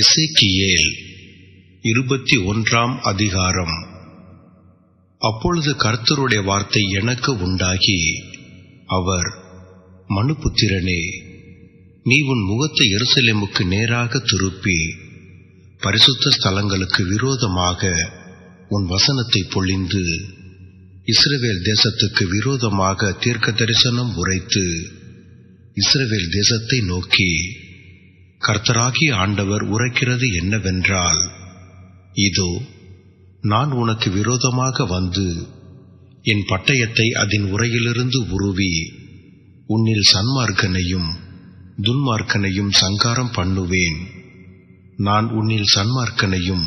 இசைக்கியேல் இருபத்தி ஒன்றாம் அதிகாரம் அப்பொழுது கர்த்தருடைய வார்த்தை எனக்கு உண்டாகி அவர் மனுபுத்திரனே நீ உன் முகத்தை எருசலேமுக்கு நேராக திருப்பி பரிசுத்த ஸ்தலங்களுக்கு விரோதமாக உன் வசனத்தை பொழிந்து இஸ்ரவேல் தேசத்துக்கு விரோதமாக தீர்க்க தரிசனம் உரைத்து இஸ்ரவேல் தேசத்தை நோக்கி கர்த்தராகிய ஆண்டவர் உரைக்கிறது என்னவென்றால் இதோ நான் உனக்கு விரோதமாக வந்து என் பட்டயத்தை அதன் உரையிலிருந்து உருவி உன்னில் சன்மார்க்கனையும் துன்மார்க்கனையும் சங்காரம் பண்ணுவேன் நான் உன்னில் சன்மார்க்கனையும்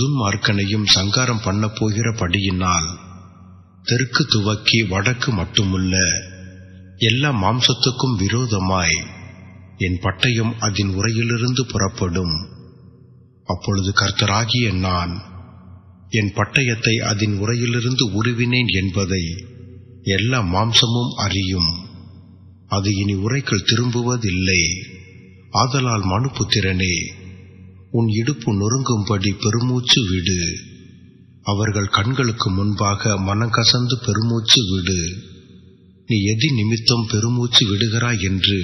துன்மார்க்கனையும் சங்காரம் பண்ணப் படியினால் தெற்கு துவக்கி வடக்கு மட்டுமல்ல எல்லா மாம்சத்துக்கும் விரோதமாய் என் பட்டயம் அதன் உரையிலிருந்து புறப்படும் அப்பொழுது கர்த்தராகிய நான் என் பட்டயத்தை அதன் உரையிலிருந்து உருவினேன் என்பதை எல்லா மாம்சமும் அறியும் அது இனி உரைக்குள் திரும்புவதில்லை ஆதலால் மனுபுத்திரனே உன் இடுப்பு நொறுங்கும்படி பெருமூச்சு விடு அவர்கள் கண்களுக்கு முன்பாக மனங்கசந்து பெருமூச்சு விடு நீ எதி நிமித்தம் பெருமூச்சு விடுகிறாய் என்று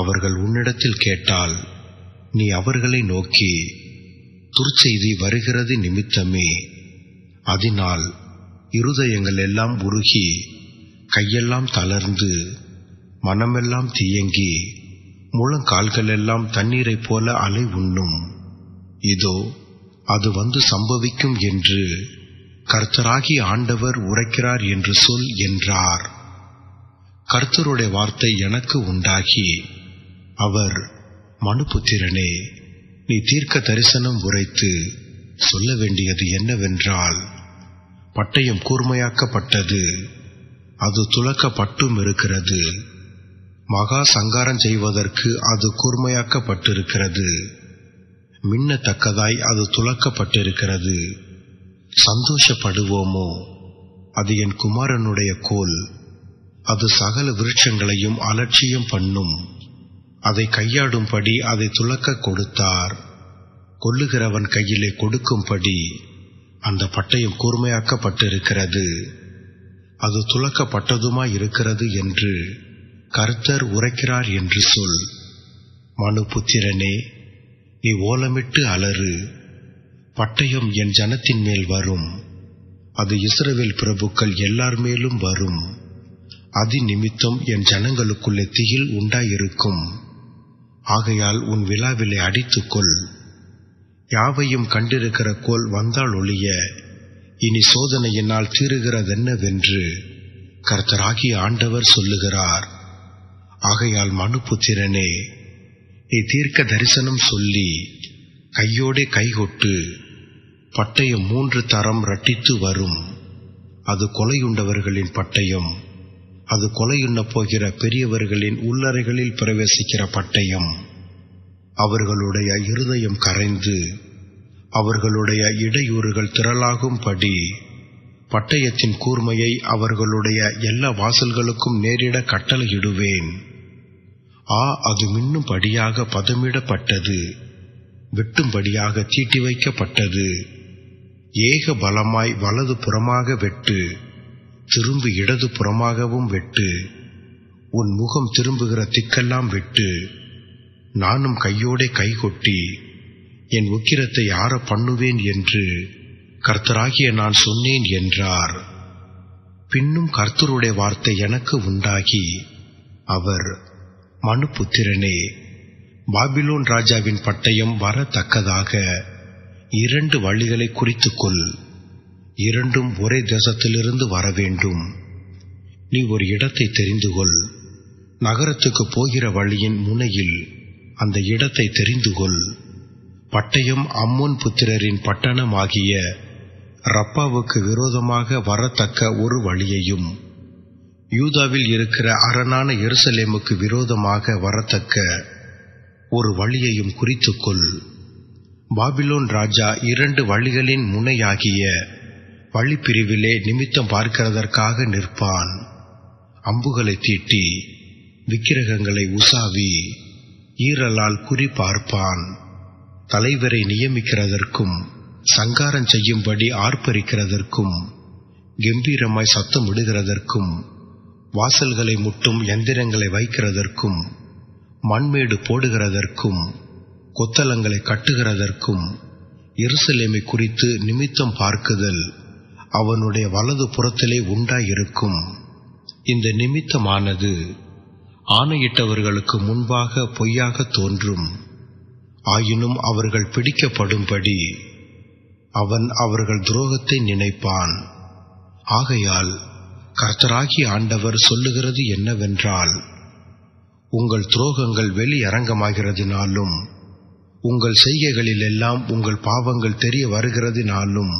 அவர்கள் உன்னிடத்தில் கேட்டால் நீ அவர்களை நோக்கி துர்ச்செய்தி வருகிறது நிமித்தமே அதனால் இருதயங்கள் எல்லாம் உருகி கையெல்லாம் தளர்ந்து மனமெல்லாம் தீயங்கி முழங்கால்கள் எல்லாம் தண்ணீரைப் போல அலை உண்ணும் இதோ அது வந்து சம்பவிக்கும் என்று கர்த்தராகி ஆண்டவர் உரைக்கிறார் என்று சொல் என்றார் கர்த்தருடைய வார்த்தை எனக்கு உண்டாகி அவர் மனுபுத்திரனே நீ தீர்க்க தரிசனம் உரைத்து சொல்ல வேண்டியது என்னவென்றால் பட்டயம் கூர்மையாக்கப்பட்டது அது துலக்கப்பட்டும் இருக்கிறது மகா சங்காரம் செய்வதற்கு அது கூர்மையாக்கப்பட்டிருக்கிறது மின்னத்தக்கதாய் அது துளக்கப்பட்டிருக்கிறது சந்தோஷப்படுவோமோ அது என் குமாரனுடைய கோல் அது சகல விருட்சங்களையும் அலட்சியம் பண்ணும் அதை கையாடும்படி அதை துளக்க கொடுத்தார் கொல்லுகிறவன் கையிலே கொடுக்கும்படி அந்த பட்டயம் கூர்மையாக்கப்பட்டிருக்கிறது அது துலக்கப்பட்டதுமாய் இருக்கிறது என்று கர்த்தர் உரைக்கிறார் என்று சொல் மனு புத்திரனே நீ ஓலமிட்டு அலறு பட்டயம் என் ஜனத்தின் மேல் வரும் அது இஸ்ரவேல் பிரபுக்கள் எல்லார் மேலும் வரும் அதி நிமித்தம் என் ஜனங்களுக்குள்ளே திகில் உண்டாயிருக்கும் ஆகையால் உன் விழாவிலே அடித்துக்கொள் யாவையும் கண்டிருக்கிற கோல் வந்தால் ஒழிய இனி சோதனையினால் தீருகிறதென்னவென்று கர்த்தராகிய ஆண்டவர் சொல்லுகிறார் ஆகையால் மனுபுத்திரனே நீ தீர்க்க தரிசனம் சொல்லி கையோடே கைகொட்டு பட்டயம் மூன்று தரம் ரட்டித்து வரும் அது கொலையுண்டவர்களின் பட்டயம் அது கொலையுண்ணப் போகிற பெரியவர்களின் உள்ளறைகளில் பிரவேசிக்கிற பட்டயம் அவர்களுடைய இருதயம் கரைந்து அவர்களுடைய இடையூறுகள் திரளாகும்படி பட்டயத்தின் கூர்மையை அவர்களுடைய எல்லா வாசல்களுக்கும் நேரிட கட்டளையிடுவேன் ஆ அது மின்னும்படியாக பதமிடப்பட்டது வெட்டும்படியாக தீட்டி வைக்கப்பட்டது ஏக பலமாய் வலது புறமாக வெட்டு திரும்பி இடது புறமாகவும் வெட்டு உன் முகம் திரும்புகிற திக்கெல்லாம் வெட்டு நானும் கையோடே கைகொட்டி என் உக்கிரத்தை ஆற பண்ணுவேன் என்று கர்த்தராகிய நான் சொன்னேன் என்றார் பின்னும் கர்த்தருடைய வார்த்தை எனக்கு உண்டாகி அவர் மனுபுத்திரனே பாபிலோன் ராஜாவின் பட்டயம் வரத்தக்கதாக இரண்டு வழிகளை குறித்துக்கொள் இரண்டும் ஒரே தேசத்திலிருந்து வர வேண்டும் நீ ஒரு இடத்தை தெரிந்து கொள் நகரத்துக்கு போகிற வழியின் முனையில் அந்த இடத்தை தெரிந்து கொள் பட்டயம் அம்மோன் புத்திரரின் பட்டணமாகிய ரப்பாவுக்கு விரோதமாக வரத்தக்க ஒரு வழியையும் யூதாவில் இருக்கிற அரணான எருசலேமுக்கு விரோதமாக வரத்தக்க ஒரு வழியையும் குறித்துக்கொள் பாபிலோன் ராஜா இரண்டு வழிகளின் முனையாகிய வழிப்பிரிவிலே நிமித்தம் பார்க்கிறதற்காக நிற்பான் அம்புகளை தீட்டி விக்கிரகங்களை உசாவி ஈரலால் குறி பார்ப்பான் தலைவரை நியமிக்கிறதற்கும் சங்காரம் செய்யும்படி ஆர்ப்பரிக்கிறதற்கும் கம்பீரமாய் சத்தம் விடுகிறதற்கும் வாசல்களை முட்டும் எந்திரங்களை வைக்கிறதற்கும் மண்மேடு போடுகிறதற்கும் கொத்தலங்களை கட்டுகிறதற்கும் எருசலேமை குறித்து நிமித்தம் பார்க்குதல் அவனுடைய வலது புறத்திலே உண்டாயிருக்கும் இந்த நிமித்தமானது ஆணையிட்டவர்களுக்கு முன்பாக பொய்யாக தோன்றும் ஆயினும் அவர்கள் பிடிக்கப்படும்படி அவன் அவர்கள் துரோகத்தை நினைப்பான் ஆகையால் கர்த்தராகி ஆண்டவர் சொல்லுகிறது என்னவென்றால் உங்கள் துரோகங்கள் அரங்கமாகிறதுனாலும் உங்கள் செய்கைகளிலெல்லாம் உங்கள் பாவங்கள் தெரிய வருகிறதுனாலும்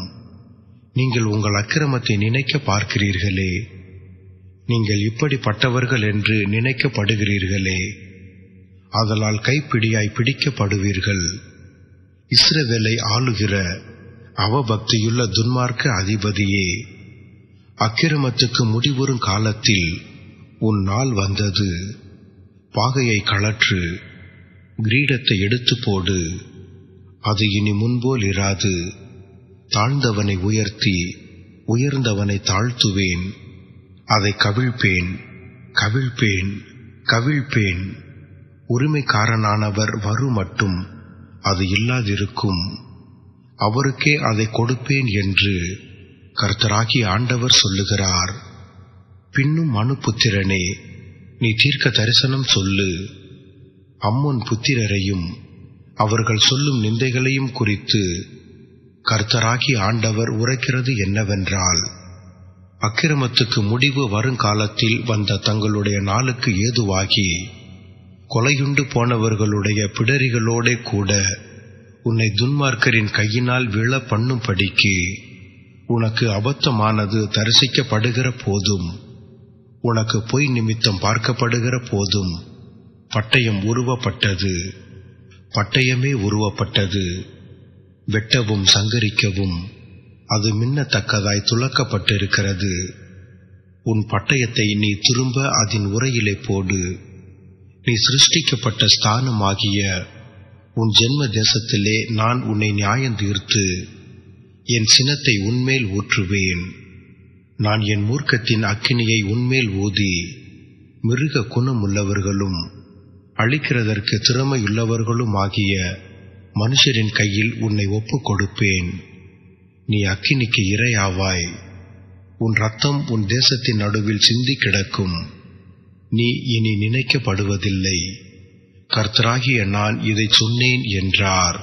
நீங்கள் உங்கள் அக்கிரமத்தை நினைக்க பார்க்கிறீர்களே நீங்கள் இப்படிப்பட்டவர்கள் என்று நினைக்கப்படுகிறீர்களே அதலால் கைப்பிடியாய் பிடிக்கப்படுவீர்கள் இஸ்ரவேலை ஆளுகிற அவபக்தியுள்ள துன்மார்க்க அதிபதியே அக்கிரமத்துக்கு முடிவுறும் காலத்தில் உன் நாள் வந்தது பாகையை கழற்று கிரீடத்தை எடுத்து போடு அது இனி முன்போல் இராது தாழ்ந்தவனை உயர்த்தி உயர்ந்தவனை தாழ்த்துவேன் அதை கவிழ்ப்பேன் கவிழ்ப்பேன் கவிழ்ப்பேன் உரிமைக்காரனானவர் வரும் மட்டும் அது இல்லாதிருக்கும் அவருக்கே அதை கொடுப்பேன் என்று கர்த்தராகி ஆண்டவர் சொல்லுகிறார் பின்னும் மனு புத்திரனே நீ தீர்க்க தரிசனம் சொல்லு அம்மன் புத்திரரையும் அவர்கள் சொல்லும் நிந்தைகளையும் குறித்து கர்த்தராகி ஆண்டவர் உரைக்கிறது என்னவென்றால் அக்கிரமத்துக்கு முடிவு வருங்காலத்தில் வந்த தங்களுடைய நாளுக்கு ஏதுவாகி கொலையுண்டு போனவர்களுடைய பிடரிகளோட கூட உன்னை துன்மார்க்கரின் கையினால் விழ பண்ணும்படிக்கு உனக்கு அபத்தமானது தரிசிக்கப்படுகிற போதும் உனக்கு பொய் நிமித்தம் பார்க்கப்படுகிற போதும் பட்டயம் உருவப்பட்டது பட்டயமே உருவப்பட்டது வெட்டவும் சங்கரிக்கவும் அது மின்னத்தக்கதாய் துளக்கப்பட்டிருக்கிறது உன் பட்டயத்தை நீ திரும்ப அதன் உரையிலே போடு நீ சிருஷ்டிக்கப்பட்ட ஸ்தானமாகிய உன் ஜென்ம தேசத்திலே நான் உன்னை நியாயம் தீர்த்து என் சினத்தை உன்மேல் ஊற்றுவேன் நான் என் மூர்க்கத்தின் அக்கினியை உன்மேல் ஊதி மிருக குணமுள்ளவர்களும் அழிக்கிறதற்கு திறமையுள்ளவர்களும் ஆகிய மனுஷரின் கையில் உன்னை ஒப்பு கொடுப்பேன் நீ அக்கினிக்கு இரையாவாய் உன் ரத்தம் உன் தேசத்தின் நடுவில் சிந்தி கிடக்கும் நீ இனி நினைக்கப்படுவதில்லை கர்த்தராகிய நான் இதை சொன்னேன் என்றார்